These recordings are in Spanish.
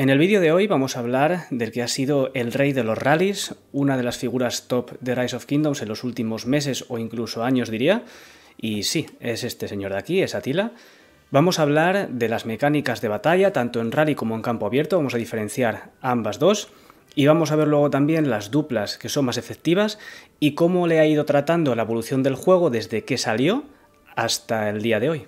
En el vídeo de hoy vamos a hablar del que ha sido el rey de los rallies, una de las figuras top de Rise of Kingdoms en los últimos meses o incluso años diría, y sí, es este señor de aquí, es Atila. Vamos a hablar de las mecánicas de batalla, tanto en rally como en campo abierto, vamos a diferenciar ambas dos. Y vamos a ver luego también las duplas que son más efectivas y cómo le ha ido tratando la evolución del juego desde que salió hasta el día de hoy.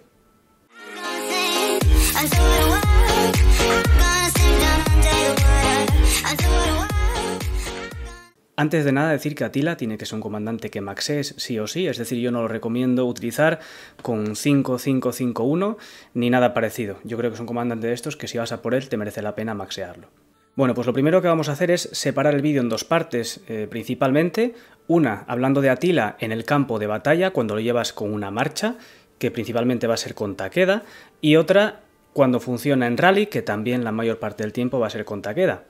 Antes de nada decir que Atila tiene que ser un comandante que maxees sí o sí, es decir, yo no lo recomiendo utilizar con 5-5-5-1 ni nada parecido. Yo creo que es un comandante de estos que si vas a por él te merece la pena maxearlo. Bueno, pues lo primero que vamos a hacer es separar el vídeo en dos partes, eh, principalmente una hablando de Atila en el campo de batalla cuando lo llevas con una marcha, que principalmente va a ser con taqueda, y otra cuando funciona en rally, que también la mayor parte del tiempo va a ser con taqueda.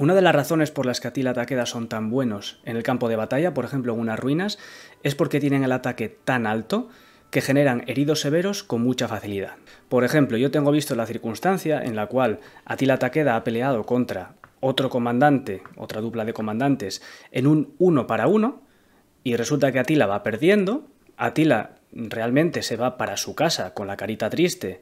Una de las razones por las que Atila Takeda son tan buenos en el campo de batalla, por ejemplo en unas ruinas, es porque tienen el ataque tan alto que generan heridos severos con mucha facilidad. Por ejemplo, yo tengo visto la circunstancia en la cual Atila Takeda ha peleado contra otro comandante, otra dupla de comandantes, en un uno para uno, y resulta que Atila va perdiendo, Atila realmente se va para su casa con la carita triste,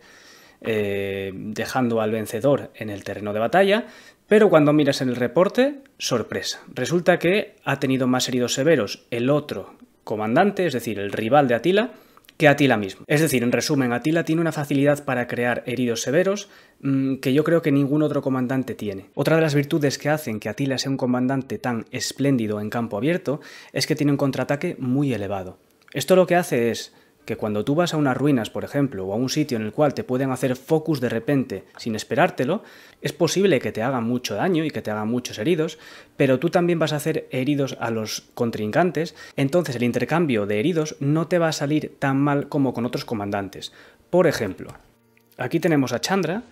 eh, dejando al vencedor en el terreno de batalla, pero cuando miras en el reporte, sorpresa. Resulta que ha tenido más heridos severos el otro comandante, es decir, el rival de Atila, que Atila mismo. Es decir, en resumen, Atila tiene una facilidad para crear heridos severos mm, que yo creo que ningún otro comandante tiene. Otra de las virtudes que hacen que Atila sea un comandante tan espléndido en campo abierto es que tiene un contraataque muy elevado. Esto lo que hace es que cuando tú vas a unas ruinas, por ejemplo, o a un sitio en el cual te pueden hacer focus de repente sin esperártelo, es posible que te hagan mucho daño y que te hagan muchos heridos, pero tú también vas a hacer heridos a los contrincantes, entonces el intercambio de heridos no te va a salir tan mal como con otros comandantes. Por ejemplo, aquí tenemos a Chandra,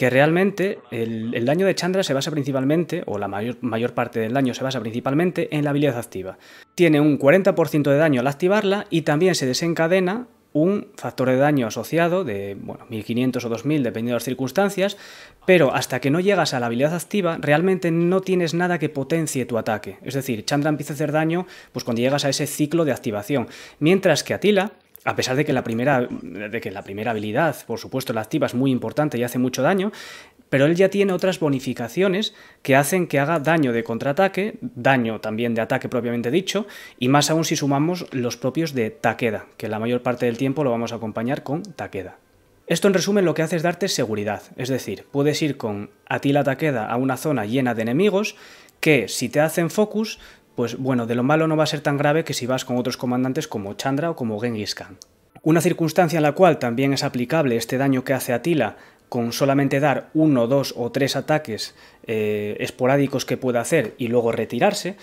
que realmente el, daño de Chandra se basa principalmente, o la mayor, mayor, parte del daño se basa principalmente en la habilidad activa. Tiene un 40% de daño al activarla y también se desencadena un factor de daño asociado de 1500 o 2000 dependiendo de las circunstancias, pero hasta que no llegas a la habilidad activa realmente no tienes nada que potencie tu ataque. Es decir, Chandra empieza a hacer daño pues cuando llegas a ese ciclo de activación, mientras que Atila a pesar de que la primera, de que la primera habilidad, por supuesto, la activa es muy importante y hace mucho daño, pero él ya tiene otras bonificaciones que hacen que haga daño de contraataque, daño también de ataque propiamente dicho, y más aún si sumamos los propios de taqueda, que la mayor parte del tiempo lo vamos a acompañar con taqueda. Esto en resumen lo que hace es darte seguridad, es decir, puedes ir con Atila taqueda a una zona llena de enemigos que si te hacen focus pues bueno, de lo malo no va a ser tan grave que si vas con otros comandantes como Chandra o como Genghis Khan. Una circunstancia en la cual también es aplicable este daño que hace Atila con solamente dar uno, dos o tres ataques eh, esporádicos que pueda hacer y luego retirarse,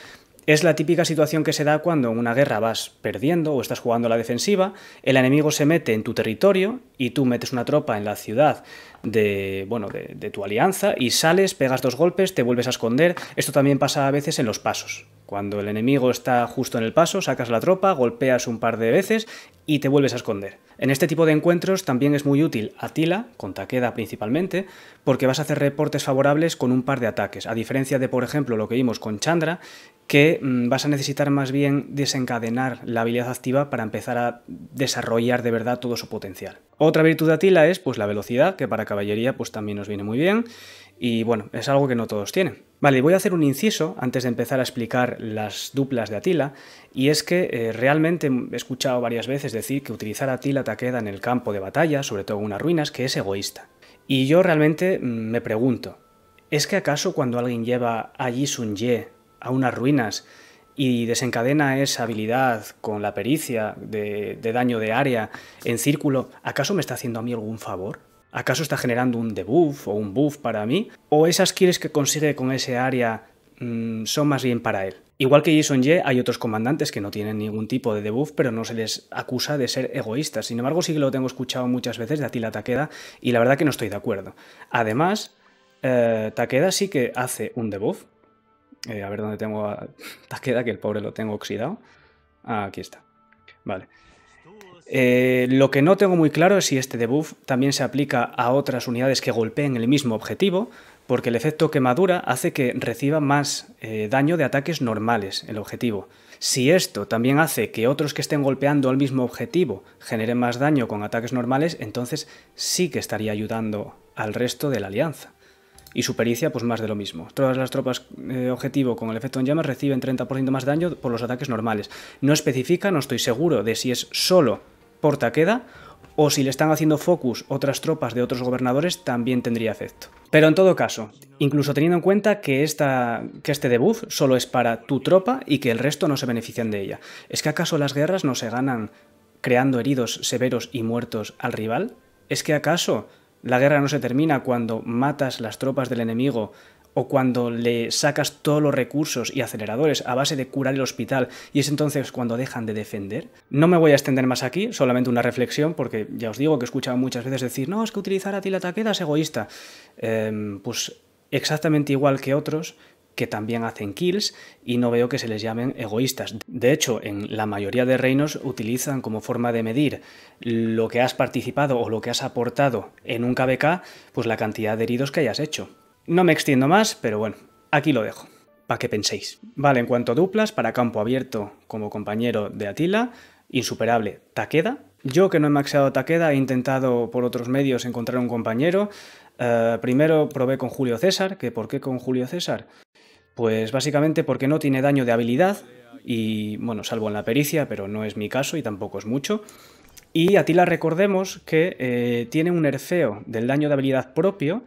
es la típica situación que se da cuando en una guerra vas perdiendo o estás jugando a la defensiva, el enemigo se mete en tu territorio y tú metes una tropa en la ciudad de, bueno, de tu alianza y sales, pegas dos golpes, te vuelves a esconder. Esto también pasa a veces en los pasos. Cuando el enemigo está justo en el paso, sacas la tropa, golpeas un par de veces y te vuelves a esconder. En este tipo de encuentros también es muy útil Atila, con taqueda principalmente, porque vas a hacer reportes favorables con un par de ataques, a diferencia de, por ejemplo, lo que vimos con Chandra, que mm, vas a necesitar más bien desencadenar la habilidad activa para empezar a desarrollar de verdad todo su potencial. Otra virtud de Atila es pues, la velocidad, que para caballería pues, también nos viene muy bien, y bueno, es algo que no todos tienen. Vale, voy a hacer un inciso antes de empezar a explicar las duplas de Atila, y es que eh, realmente he escuchado varias veces decir que utilizar a Atila Taqueda en el campo de batalla, sobre todo en unas ruinas, que es egoísta. Y yo realmente mm, me pregunto, ¿es que acaso cuando alguien lleva a Yi Sun Ye a unas ruinas y desencadena esa habilidad con la pericia de daño de área en círculo, ¿acaso me está haciendo a mí algún favor? ¿Acaso está generando un debuff o un buff para mí? ¿O esas kills que consigue con ese área mm, son más bien para él? Igual que Jason Ye, hay otros comandantes que no tienen ningún tipo de debuff, pero no se les acusa de ser egoístas. Sin embargo, sí que lo tengo escuchado muchas veces de Atila Takeda y la verdad que no estoy de acuerdo. Además, eh, Takeda sí que hace un debuff. Eh, a ver dónde tengo a Takeda, que el pobre lo tengo oxidado. Ah, aquí está. Vale. Eh, lo que no tengo muy claro es si este debuff también se aplica a otras unidades que golpeen el mismo objetivo, porque el efecto quemadura hace que reciba más eh, daño de ataques normales el objetivo. Si esto también hace que otros que estén golpeando al mismo objetivo generen más daño con ataques normales, entonces sí que estaría ayudando al resto de la alianza. Y su pericia, pues más de lo mismo. Todas las tropas eh, objetivo con el efecto en llamas reciben 30% más daño por los ataques normales. No especifica, no estoy seguro de si es solo queda o si le están haciendo focus otras tropas de otros gobernadores, también tendría efecto. Pero en todo caso, incluso teniendo en cuenta que, que este debuff solo es para tu tropa y que el resto no se benefician de ella, ¿es que acaso las guerras no se ganan creando heridos severos y muertos al rival? ¿Es que acaso la guerra no se termina cuando matas las tropas del enemigo o cuando le sacas todos los recursos y aceleradores a base de curar el hospital y es entonces cuando dejan de defender. No me voy a extender más aquí, solamente una reflexión, porque ya os digo que he escuchado muchas veces decir, no, es que utilizar a ti la taqueda es egoísta. Em, pues exactamente igual que otros, que también hacen kills y no veo que se les llamen egoístas. De hecho, en la mayoría de reinos utilizan como forma de medir lo que has participado o lo que has aportado en un KBK, pues la cantidad de heridos que hayas hecho. No me extiendo más, pero bueno, aquí lo dejo, para que penséis. Vale, en cuanto a duplas, para campo abierto como compañero de Atila, insuperable Taqueda. Yo que no he maxeado Taqueda, he intentado por otros medios encontrar un compañero. Eh, primero probé con Julio César, que ¿por qué con Julio César? Pues básicamente porque no tiene daño de habilidad, y bueno, salvo en la pericia, pero no es mi caso y tampoco es mucho. Y Atila recordemos que eh, tiene un herfeo del daño de habilidad propio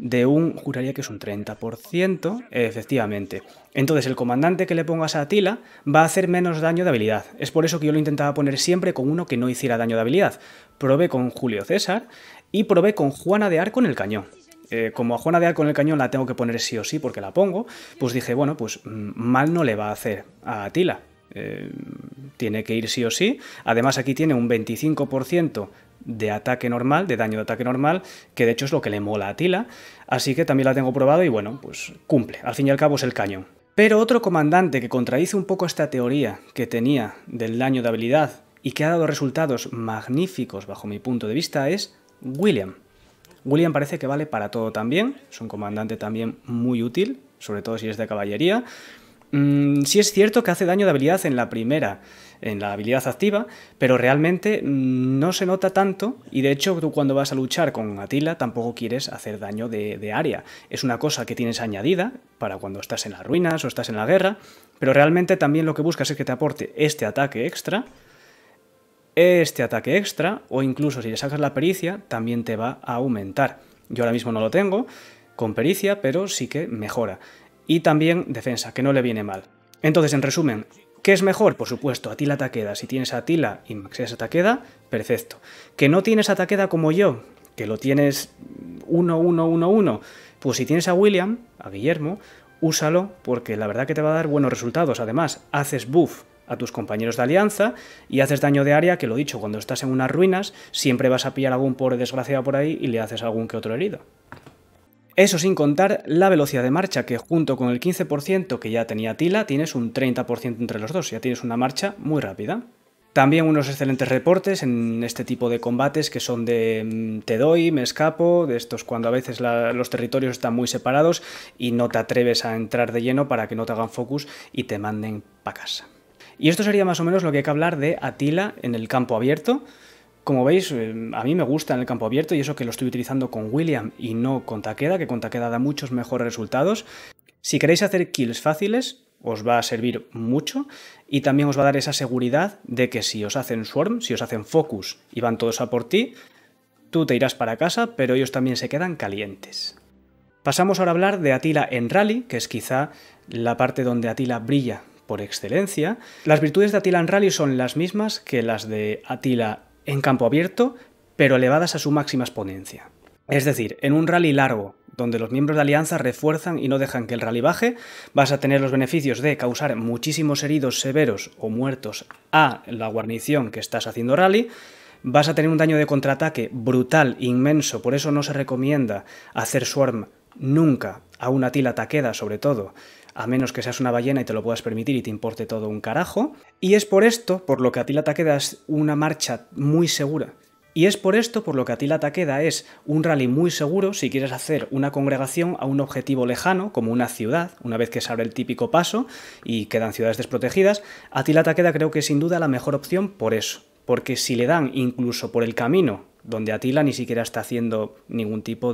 de un, juraría que es un 30%, efectivamente. Entonces el comandante que le pongas a Atila va a hacer menos daño de habilidad. Es por eso que yo lo intentaba poner siempre con uno que no hiciera daño de habilidad. Probé con Julio César y probé con Juana de Arco en el cañón. Eh, como a Juana de Arco en el cañón la tengo que poner sí o sí porque la pongo, pues dije, bueno, pues mm, mal no le va a hacer a Atila. Eh, tiene que ir sí o sí. Además aquí tiene un 25% de ataque normal, de daño de ataque normal, que de hecho es lo que le mola a Tila, así que también la tengo probado y bueno, pues cumple, al fin y al cabo es el cañón. Pero otro comandante que contradice un poco esta teoría que tenía del daño de habilidad y que ha dado resultados magníficos bajo mi punto de vista es William. William parece que vale para todo también, es un comandante también muy útil, sobre todo si es de caballería, Mm, sí es cierto que hace daño de habilidad en la primera, en la habilidad activa, pero realmente mm, no se nota tanto y de hecho tú cuando vas a luchar con Atila tampoco quieres hacer daño de, de, área. Es una cosa que tienes añadida para cuando estás en las ruinas o estás en la guerra, pero realmente también lo que buscas es que te aporte este ataque extra, este ataque extra o incluso si le sacas la pericia también te va a aumentar. Yo ahora mismo no lo tengo con pericia, pero sí que mejora y también defensa, que no le viene mal. Entonces, en resumen, ¿Qué es mejor? Por supuesto, Atila Taqueda. Si tienes a Atila y Maxeas Taqueda, perfecto. ¿Que no tienes a Taqueda como yo? ¿Que lo tienes 1-1-1-1? Pues si tienes a William, a Guillermo, úsalo porque la verdad que te va a dar buenos resultados. Además, haces buff a tus compañeros de alianza y haces daño de área, que lo dicho, cuando estás en unas ruinas siempre vas a pillar algún pobre desgraciado por ahí y le haces algún que otro herido. Eso sin contar la velocidad de marcha, que junto con el 15% que ya tenía Atila tienes un 30% entre los dos, ya tienes una marcha muy rápida. También unos excelentes reportes en este tipo de combates que son de mm, te doy, me escapo, de estos cuando a veces los territorios están muy separados y no te atreves a entrar de lleno para que no te hagan focus y te manden para casa. Y esto sería más o menos lo que hay que hablar de Atila en el campo abierto. Como veis, eh, a mí me gusta en el campo abierto y eso que lo estoy utilizando con William y no con Takeda, que con Takeda da muchos mejores resultados. Si queréis hacer kills fáciles, os va a servir mucho y también os va a dar esa seguridad de que si os hacen swarm, si os hacen focus y van todos a por ti, tú te irás para casa, pero ellos también se quedan calientes. Pasamos ahora a hablar de Atila en rally, que es quizá la parte donde Atila brilla por excelencia. Las virtudes de Atila en rally son las mismas que las de Atila en campo abierto, pero elevadas a su máxima exponencia. Es decir, en un rally largo, donde los miembros de Alianza refuerzan y no dejan que el rally baje, vas a tener los beneficios de causar muchísimos heridos severos o muertos a la guarnición que estás haciendo rally, vas a tener un daño de contraataque brutal, inmenso, por eso no se recomienda hacer swarm nunca a una tila taqueda sobre todo, a menos que seas una ballena y te lo puedas permitir y te importe todo un carajo. Y es por esto por lo que la Taqueda es una marcha muy segura. Y es por esto por lo que la Taqueda es un rally muy seguro si quieres hacer una congregación a un objetivo lejano, como una ciudad, una vez que se abre el típico paso y quedan ciudades desprotegidas. la Taqueda creo que es sin duda la mejor opción por eso. Porque si le dan incluso por el camino donde Atila ni siquiera está haciendo ningún tipo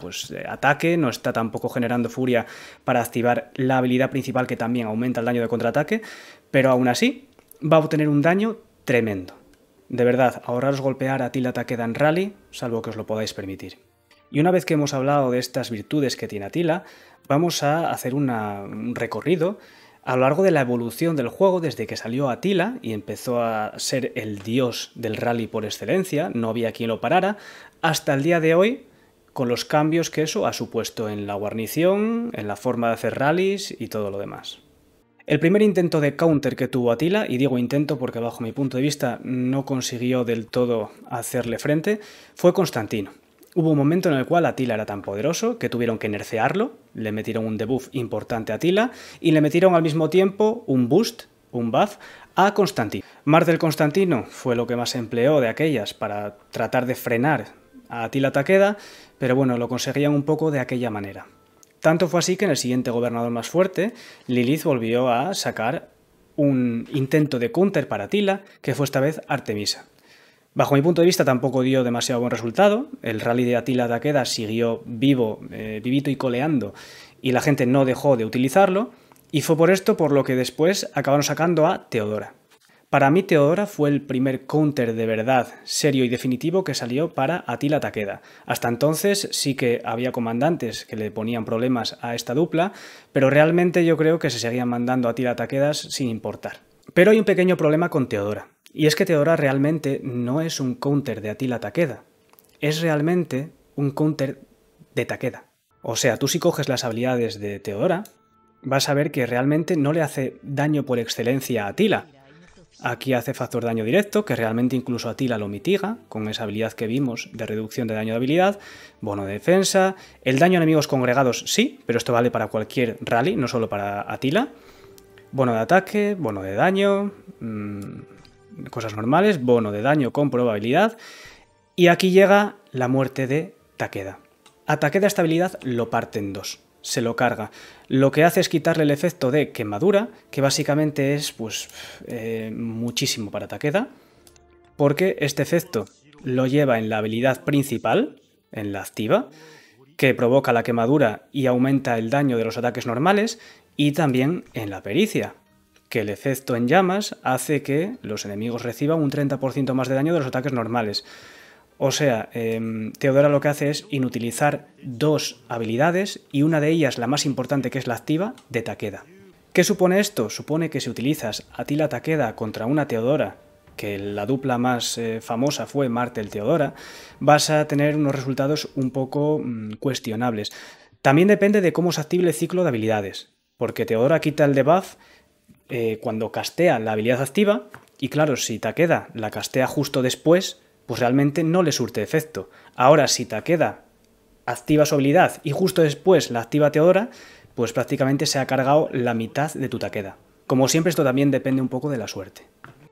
pues, de ataque, no está tampoco generando furia para activar la habilidad principal que también aumenta el daño de contraataque, pero aún así va a obtener un daño tremendo. De verdad, ahorraros golpear a Atila queda en Rally, salvo que os lo podáis permitir. Y una vez que hemos hablado de estas virtudes que tiene Atila, vamos a hacer un recorrido a lo largo de la evolución del juego, desde que salió Atila y empezó a ser el dios del rally por excelencia, no había quien lo parara, hasta el día de hoy, con los cambios que eso ha supuesto en la guarnición, en la forma de hacer rallies y todo lo demás. El primer intento de counter que tuvo Atila, y digo intento porque bajo mi punto de vista no consiguió del todo hacerle frente, fue Constantino, Hubo un momento en el cual Atila era tan poderoso que tuvieron que nercearlo, le metieron un debuff importante a Atila y le metieron al mismo tiempo un boost, un buff, a Constantino. Mar del Constantino fue lo que más empleó de aquellas para tratar de frenar a Atila Taqueda, pero bueno, lo conseguían un poco de aquella manera. Tanto fue así que en el siguiente gobernador más fuerte, Lilith volvió a sacar un intento de counter para Atila, que fue esta vez Artemisa. Bajo mi punto de vista tampoco dio demasiado buen resultado. El rally de Atila Taqueda siguió vivo, eh, vivito y coleando, y la gente no dejó de utilizarlo, y fue por esto por lo que después acabaron sacando a Teodora. Para mí Teodora fue el primer counter de verdad, serio y definitivo que salió para Atila Taqueda. Hasta entonces sí que había comandantes que le ponían problemas a esta dupla, pero realmente yo creo que se seguían mandando a Atila Taquedas sin importar. Pero hay un pequeño problema con Teodora. Y es que Teodora realmente no es un counter de Atila taqueda es realmente un counter de Taqueda. O sea, tú si coges las habilidades de Teodora, vas a ver que realmente no le hace daño por excelencia a Atila. Aquí hace factor daño directo, que realmente incluso Atila lo mitiga, con esa habilidad que vimos de reducción de daño de habilidad, bono de defensa, el daño a enemigos congregados sí, pero esto vale para cualquier rally, no solo para Atila, bono de ataque, bono de daño, mm, cosas normales, bono de daño con probabilidad. Y aquí llega la muerte de Takeda. A Takeda esta habilidad lo parte en dos, se lo carga. Lo que hace es quitarle el efecto de quemadura, que básicamente es pues eh, muchísimo para Takeda, porque este efecto lo lleva en la habilidad principal, en la activa, que provoca la quemadura y aumenta el daño de los ataques normales, y también en la pericia, que el efecto en llamas hace que los enemigos reciban un 30% más de daño de los ataques normales. O sea, em, Teodora lo que hace es inutilizar dos habilidades y una de ellas, la más importante que es la activa, de taqueda. ¿Qué supone esto? Supone que si utilizas a ti la taqueda contra una Teodora, que la dupla más eh, famosa fue Martel Teodora, vas a tener unos resultados un poco mm, cuestionables. También depende de cómo se active el ciclo de habilidades, porque Teodora quita el debuff eh, cuando castea la habilidad activa, y claro, si Takeda la castea justo después, pues realmente no le surte efecto. Ahora, si Takeda activa su habilidad y justo después la activa Teodora, pues prácticamente se ha cargado la mitad de tu taqueda. Como siempre, esto también depende un poco de la suerte.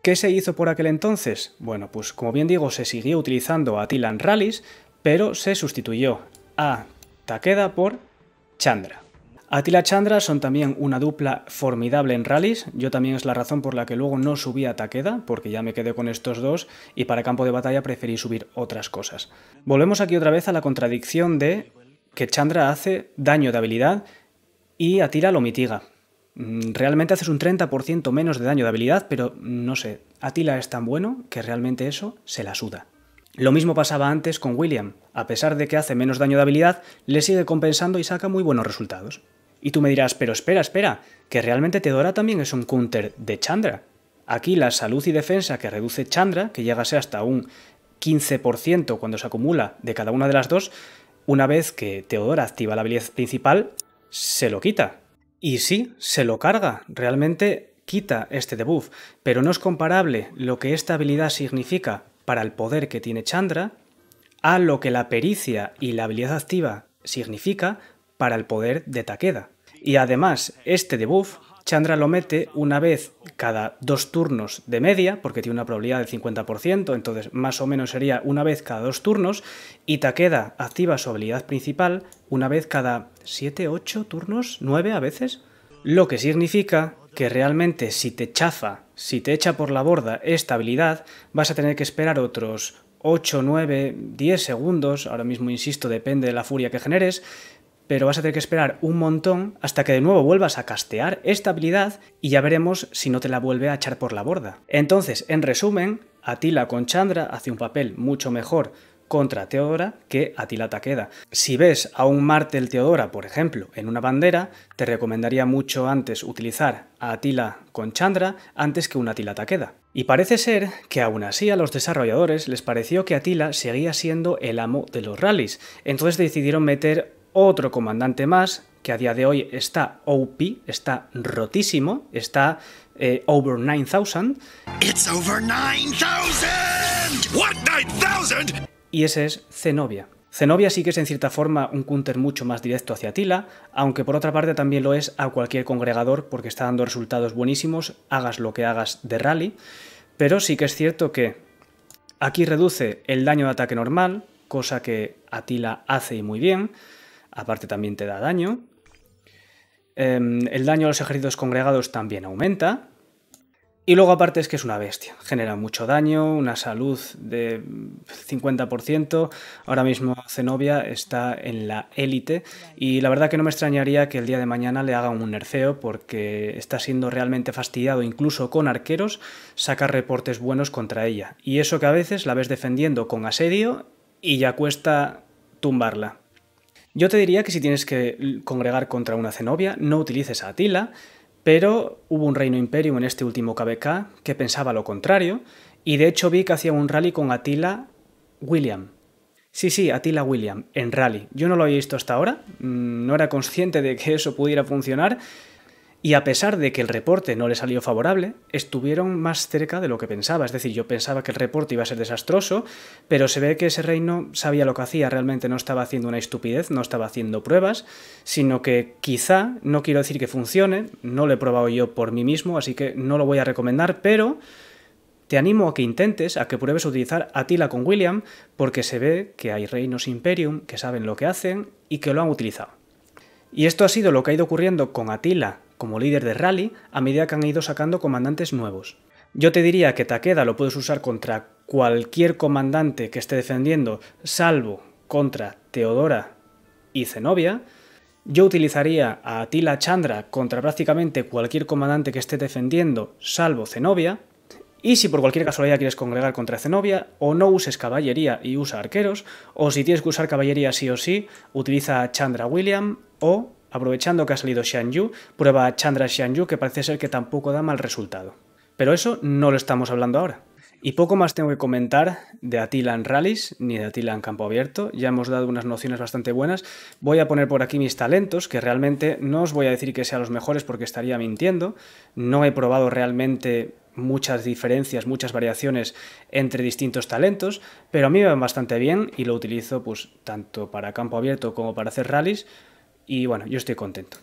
¿Qué se hizo por aquel entonces? Bueno, pues como bien digo, se siguió utilizando a Tilan Rallies, pero se sustituyó a Takeda por Chandra. Attila Chandra son también una dupla formidable en rallies. Yo también es la razón por la que luego no subí a Takeda, porque ya me quedé con estos dos y para campo de batalla preferí subir otras cosas. Volvemos aquí otra vez a la contradicción de que Chandra hace daño de habilidad y Atila lo mitiga. Mm, realmente haces un 30% menos de daño de habilidad, pero no sé, Atila es tan bueno que realmente eso se la suda. Lo mismo pasaba antes con William. A pesar de que hace menos daño de habilidad, le sigue compensando y saca muy buenos resultados. Y tú me dirás, pero espera, espera, que realmente Teodora también es un counter de Chandra. Aquí la salud y defensa que reduce Chandra, que llega hasta un 15% cuando se acumula de cada una de las dos, una vez que Teodora activa la habilidad principal, se lo quita. Y sí, se lo carga. Realmente quita este debuff. Pero no es comparable lo que esta habilidad significa para el poder que tiene Chandra a lo que la pericia y la habilidad activa significa para el poder de Takeda. Y además, este debuff Chandra lo mete una vez cada dos turnos de media, porque tiene una probabilidad del 50%, entonces más o menos sería una vez cada dos turnos, y Takeda activa su habilidad principal una vez cada 7, 8 turnos, 9 a veces, lo que significa que realmente si te chafa, si te echa por la borda esta habilidad, vas a tener que esperar otros 8, 9, 10 segundos, ahora mismo insisto, depende de la furia que generes, pero vas a tener que esperar un montón hasta que de nuevo vuelvas a castear esta habilidad y ya veremos si no te la vuelve a echar por la borda. Entonces, en resumen, Atila con Chandra hace un papel mucho mejor contra Teodora que Atila Taqueda. Si ves a un Martel Teodora, por ejemplo, en una bandera, te recomendaría mucho antes utilizar a Atila con Chandra antes que un Atila Taqueda. Y parece ser que aún así a los desarrolladores les pareció que Atila seguía siendo el amo de los rallies, entonces decidieron meter otro comandante más que a día de hoy está OP, está rotísimo, está eh, over 9000. It's over 9000! What 9000? Y ese es Zenobia. Zenobia sí que es en cierta forma un counter mucho más directo hacia Tila, aunque por otra parte también lo es a cualquier congregador porque está dando resultados buenísimos, hagas lo que hagas de rally, pero sí que es cierto que aquí reduce el daño de ataque normal, cosa que Atila hace y muy bien, Aparte también te da daño. Em, el daño a los ejércitos congregados también aumenta. Y luego aparte es que es una bestia, genera mucho daño, una salud de 50%. Ahora mismo Zenobia está en la élite y la verdad que no me extrañaría que el día de mañana le haga un nerfeo porque está siendo realmente fastidiado incluso con arqueros sacar reportes buenos contra ella. Y eso que a veces la ves defendiendo con asedio y ya cuesta tumbarla. Yo te diría que si tienes que congregar contra una cenobia, no utilices a Atila, pero hubo un reino imperio en este último KBK que pensaba lo contrario, y de hecho vi que hacía un rally con Atila William. Sí, sí, Atila William, en rally. Yo no lo había visto hasta ahora, mm, no era consciente de que eso pudiera funcionar, y a pesar de que el reporte no le salió favorable, estuvieron más cerca de lo que pensaba. Es decir, yo pensaba que el reporte iba a ser desastroso, pero se ve que ese reino sabía lo que hacía, realmente no estaba haciendo una estupidez, no estaba haciendo pruebas, sino que quizá, no quiero decir que funcione, no lo he probado yo por mí mismo, así que no lo voy a recomendar, pero te animo a que intentes, a que pruebes a utilizar Atila con William, porque se ve que hay reinos Imperium que saben lo que hacen y que lo han utilizado. Y esto ha sido lo que ha ido ocurriendo con Atila como líder de rally a medida que han ido sacando comandantes nuevos. Yo te diría que Takeda lo puedes usar contra cualquier comandante que esté defendiendo, salvo contra Teodora y Zenobia. Yo utilizaría a Tila Chandra contra prácticamente cualquier comandante que esté defendiendo, salvo Zenobia. Y si por cualquier casualidad quieres congregar contra Zenobia, o no uses caballería y usa arqueros, o si tienes que usar caballería sí o sí, utiliza a Chandra William o Aprovechando que ha salido Xianyu, prueba a Chandra Xianyu que parece ser que tampoco da mal resultado. Pero eso no lo estamos hablando ahora. Y poco más tengo que comentar de Atila en rallies ni de Atila en campo abierto. Ya hemos dado unas nociones bastante buenas. Voy a poner por aquí mis talentos, que realmente no os voy a decir que sean los mejores porque estaría mintiendo. No he probado realmente muchas diferencias, muchas variaciones entre distintos talentos, pero a mí me van bastante bien y lo utilizo pues tanto para campo abierto como para hacer rallies. Y bueno, yo estoy contento.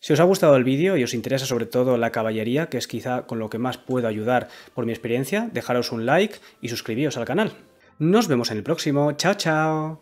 Si os ha gustado el vídeo y os interesa sobre todo la caballería, que es quizá con lo que más puedo ayudar por mi experiencia, dejaros un like y suscribíos al canal. Nos vemos en el próximo. Chao, chao.